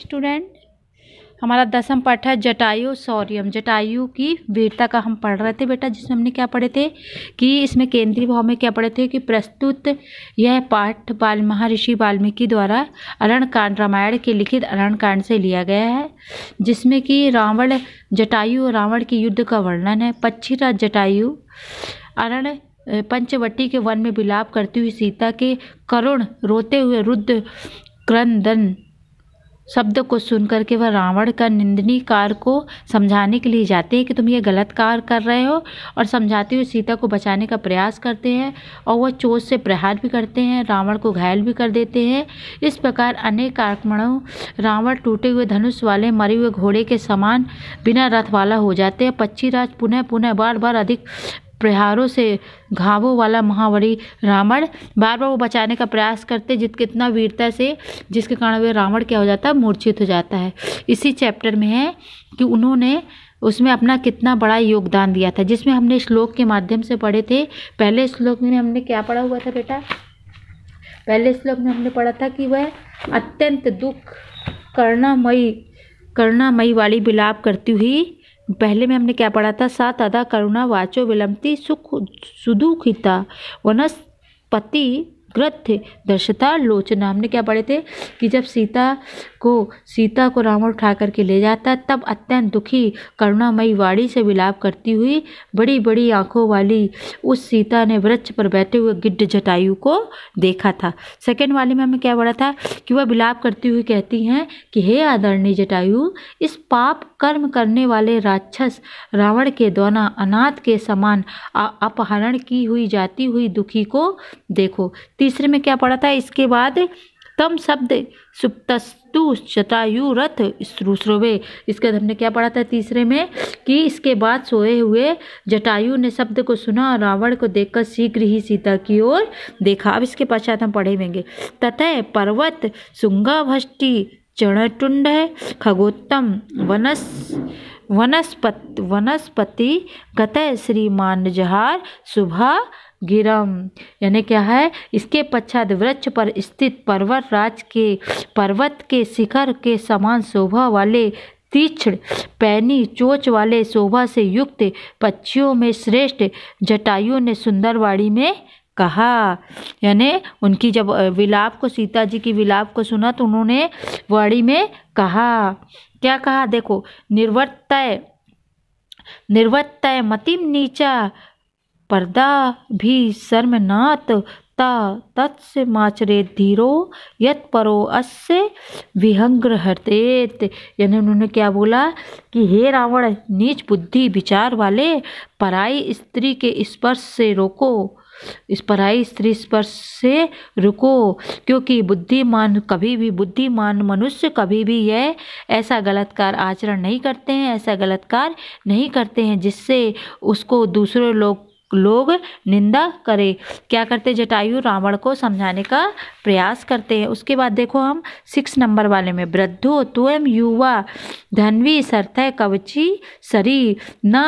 student हमारा दसम पाठ है जटायु सौर्यम जटायु की वीरता का हम पढ़ रहे थे बेटा जिसमें हमने क्या पढ़े थे कि इसमें केंद्रीय भाव में क्या पढ़े थे कि प्रस्तुत यह पाठ बाल महर्षि वाल्मीकि द्वारा अरणकांड रामायण के लिखित अरणकांड से लिया गया है जिसमें कि रावण जटायु और रावण के युद्ध का वर्णन है पक्षीरा जटायु अरण पंचवटी के वन में विलाप करती हुई सीता के करुण रोते हुए रुद्र क्रंदन शब्द को सुन के वह रावण का निंदनी कार्य को समझाने के लिए जाते हैं कि तुम ये गलत कार्य कर रहे हो और समझाते हुए सीता को बचाने का प्रयास करते हैं और वह चोट से प्रहार भी करते हैं रावण को घायल भी कर देते हैं इस प्रकार अनेक आक्रमणों रावण टूटे हुए धनुष वाले मरे हुए घोड़े के समान बिना रथ वाला हो जाते हैं पक्षी राज पुनः पुनः बार बार अधिक प्रहारों से घावों वाला महावरी रावण बार बार वो बचाने का प्रयास करते जित कितना वीरता से जिसके कारण वे रावण क्या हो जाता है मूर्छित हो जाता है इसी चैप्टर में है कि उन्होंने उसमें अपना कितना बड़ा योगदान दिया था जिसमें हमने श्लोक के माध्यम से पढ़े थे पहले श्लोक में हमने क्या पढ़ा हुआ था बेटा पहले श्लोक में हमने पढ़ा था कि वह अत्यंत दुख करणामयी करणामयी वाली विलाप करती हुई पहले में हमने क्या पढ़ा था सात अदा करुणा वाचो विलंबती सुख सुदुखिता वनस्पति ग्रथ दर्शता लोचना हमने क्या पढ़े थे कि जब सीता को सीता को रावण उठा करके ले जाता तब अत्यंत दुखी करुणामयी वाणी से विलाप करती हुई बड़ी बड़ी आंखों वाली उस सीता ने वृक्ष पर बैठे हुए गिड्ड जटायु को देखा था सेकेंड वाले में हमें क्या पड़ा था कि वह विलाप करती हुई कहती हैं कि हे आदरणीय जटायु इस पाप कर्म करने वाले राक्षस रावण के द्वारा अनाथ के समान अपहरण की हुई जाती हुई दुखी को देखो तीसरे में क्या पड़ा था इसके बाद तम शब्द सुप्तस्तु शतायुरथ श्रूश्रवे इसके बाद हमने क्या पढ़ा था तीसरे में कि इसके बाद सोए हुए जटायु ने शब्द को सुना और रावण को देखकर शीघ्र ही सीता की ओर देखा अब इसके पश्चात हम पढ़े होंगे ततः पर्वत सुंगाभष्टि चरणटुंड खगोत्तम वनस वनस्पत वनस्पति गत श्रीमान जहार सुभा गिरम यानी क्या है इसके पश्चात वृक्ष पर स्थित पर्वत राज के पर्वत के शिखर के समान शोभा वाले तीक्ष्ण पैनी चोच वाले शोभा से युक्त पक्षियों में श्रेष्ठ जटायु ने सुंदरवाड़ी में कहा यानी उनकी जब विलाप को सीता जी की विलाप को सुना तो उन्होंने वाड़ी में कहा क्या कहा देखो निर्वत्तय निर्वत्तय मतिम नीचा पर्दा भी शर्मनात ता तत्स्य माचरे धीरो यत परो अस्य विहंग्र हृतेत यानी उन्होंने क्या बोला कि हे रावण नीच बुद्धि विचार वाले पराई स्त्री के स्पर्श से रोको इस पराई स्त्री स्पर्श से रुको क्योंकि बुद्धिमान कभी भी बुद्धिमान मनुष्य कभी भी यह ऐसा गलत आचरण नहीं करते हैं ऐसा गलत नहीं करते हैं जिससे उसको दूसरे लोग लोग निंदा करें क्या करते जटायु रावण को समझाने का प्रयास करते हैं उसके बाद देखो हम सिक्स नंबर वाले में वृद्धो तुम युवा धनवी सर्थ कवची सरी न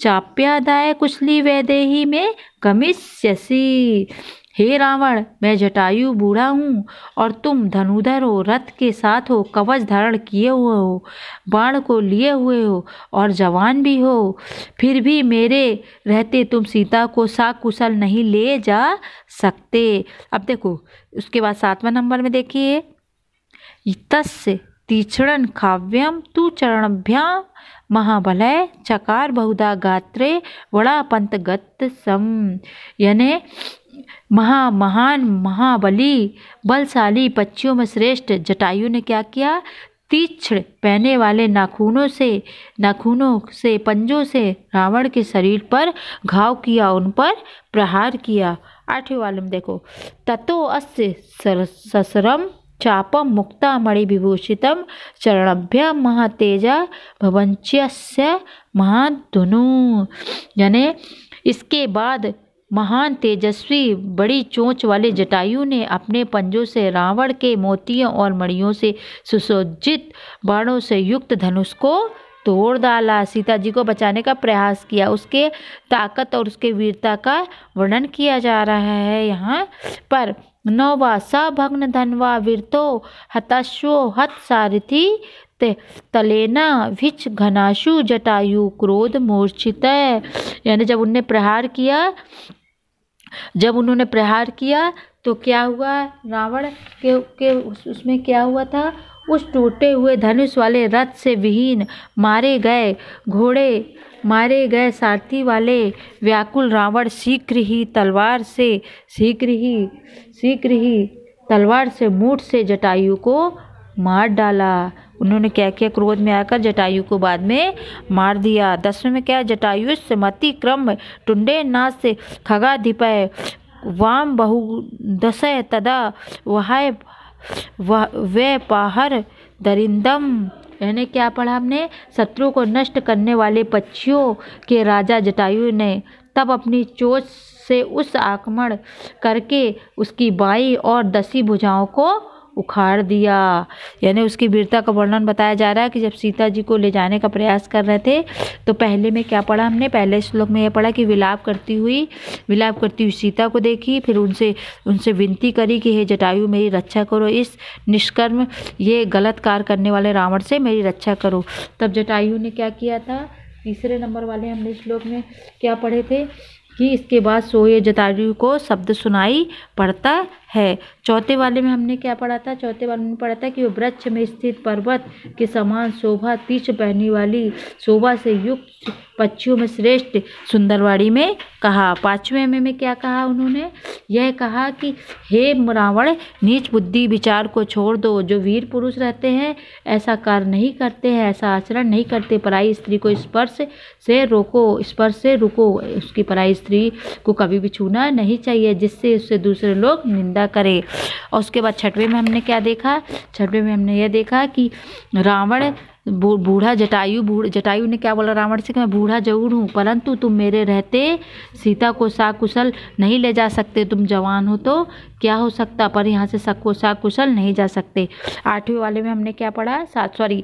चाप्यादाय कुशली वैदेही में गमिष्यसी हे रावण मैं जटायु बूढ़ा हूँ और तुम धनुधर हो रथ के साथ हो कवच धारण किए हुए हो बाण को लिए हुए हो और जवान भी हो फिर भी मेरे रहते तुम सीता को साकुशल नहीं ले जा सकते अब देखो उसके बाद सातवां नंबर में देखिए तस्य तीक्षण काव्यम तु चरणभ्या महाबलय चकार बहुधा गात्रे वड़ा पंत गत सम यानी महा महान महाबली बलशाली पक्षियों में श्रेष्ठ जटायु ने क्या किया तीक्ष्ण पहने वाले नाखूनों से नाखूनों से पंजों से रावण के शरीर पर घाव किया उन पर प्रहार किया आठवें वाले में देखो ततो अस्य ससरम चापम मुक्ता मणि विभूषितम चरणभ्य महातेजा भवंच्य महाधनु यानी इसके बाद महान तेजस्वी बड़ी चोंच वाले जटायु ने अपने पंजों से रावण के मोतियों और मणियों से सुसज्जित बाणों से युक्त धनुष को तोड़ डाला सीता जी को बचाने का प्रयास किया उसके ताकत और उसके वीरता का वर्णन किया जा रहा है यहाँ पर नौवा सभग्न धनवा वीरतो हताशो हत सारथी तलेना विच घनाशु जटायु क्रोध मूर्छित यानी जब उनने प्रहार किया जब उन्होंने प्रहार किया तो क्या हुआ रावण के के उस, उसमें क्या हुआ था उस टूटे हुए धनुष वाले रथ से विहीन मारे गए घोड़े मारे गए सारथी वाले व्याकुल रावण शीघ्र ही तलवार से शीघ्र ही शीघ्र ही तलवार से मूठ से जटायु को मार डाला उन्होंने क्या किया क्रोध में आकर जटायु को बाद में मार दिया दसवें में क्या जटायु मति क्रम टुंडे नाश से खगाधिपय वाम बहुदश तदा वह वे पाहर दरिंदम यानी क्या पढ़ा हमने शत्रु को नष्ट करने वाले पक्षियों के राजा जटायु ने तब अपनी चोट से उस आक्रमण करके उसकी बाई और दसी भुजाओं को उखाड़ दिया यानी उसकी वीरता का वर्णन बताया जा रहा है कि जब सीता जी को ले जाने का प्रयास कर रहे थे तो पहले में क्या पढ़ा हमने पहले श्लोक में यह पढ़ा कि विलाप करती हुई विलाप करती हुई सीता को देखी फिर उनसे उनसे विनती करी कि हे जटायु मेरी रक्षा करो इस निष्कर्म ये गलत कार्य करने वाले रावण से मेरी रक्षा करो तब जटायु ने क्या किया था तीसरे नंबर वाले हमने श्लोक में क्या पढ़े थे कि इसके बाद सोए जटायु को शब्द सुनाई पड़ता है चौथे वाले में हमने क्या पढ़ा था चौथे वाले में पढ़ा था कि वृक्ष में स्थित पर्वत के समान शोभा तीच पहनी वाली शोभा से युक्त पक्षियों में श्रेष्ठ सुंदरवाड़ी में कहा पाँचवें में, में क्या कहा उन्होंने यह कहा कि हे रावण नीच बुद्धि विचार को छोड़ दो जो वीर पुरुष रहते हैं ऐसा कार्य नहीं करते हैं ऐसा आचरण नहीं करते पराई स्त्री को स्पर्श से रोको स्पर्श से रुको उसकी पराई स्त्री को कभी भी छूना नहीं चाहिए जिससे उससे दूसरे लोग निंदा पूरा करे और उसके बाद छठवें में हमने क्या देखा छठवें में हमने यह देखा कि रावण बूढ़ा जटायु बूढ़ जटायु ने क्या बोला रावण से कि मैं बूढ़ा जरूर हूँ परंतु तुम मेरे रहते सीता को साकुशल नहीं ले जा सकते तुम जवान हो तो क्या हो सकता पर यहाँ से सको साकुशल नहीं जा सकते आठवें वाले में हमने क्या पढ़ा सात सॉरी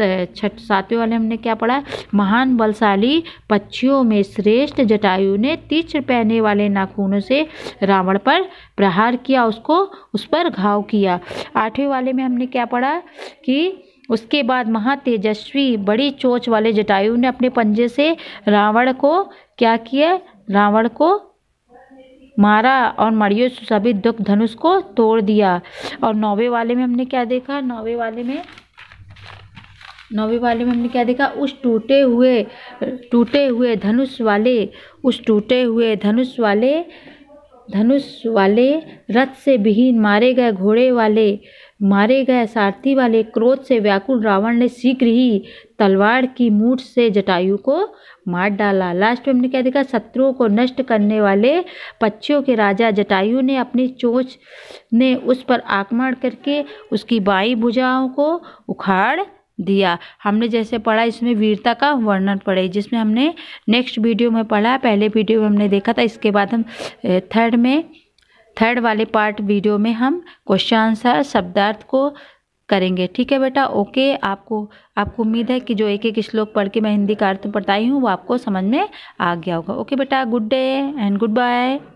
छठ सातवें वाले हमने क्या पढ़ा महान बलशाली पक्षियों में श्रेष्ठ जटायु ने तीक्ष्ण पहने वाले नाखूनों से रावण पर प्रहार किया उसको उस पर घाव किया आठवें वाले में हमने क्या पढ़ा कि उसके बाद महातेजस्वी बड़ी चोच वाले जटायु ने अपने पंजे से रावण को क्या किया रावण को मारा और मरियो सभी दुख धनुष को तोड़ दिया और नौवे वाले में हमने क्या देखा नौवे वाले में नौवे वाले में हमने क्या देखा उस टूटे हुए टूटे हुए धनुष वाले उस टूटे हुए धनुष वाले धनुष वाले रथ से विहीन मारे गए घोड़े वाले मारे गए सारथी वाले क्रोध से व्याकुल रावण ने शीघ्र ही तलवार की मूठ से जटायु को मार डाला लास्ट में हमने क्या देखा शत्रुओं को नष्ट करने वाले पक्षियों के राजा जटायु ने अपनी चोच ने उस पर आक्रमण करके उसकी बाई भुजाओं को उखाड़ दिया हमने जैसे पढ़ा इसमें वीरता का वर्णन पढ़े जिसमें हमने नेक्स्ट वीडियो में पढ़ा पहले वीडियो में हमने देखा था इसके बाद हम थर्ड में थर्ड वाले पार्ट वीडियो में हम क्वेश्चन आंसर शब्दार्थ को करेंगे ठीक है बेटा ओके आपको आपको उम्मीद है कि जो एक एक श्लोक पढ़ के मैं हिंदी का अर्थ बताई हूँ वो आपको समझ में आ गया होगा ओके बेटा good day and good bye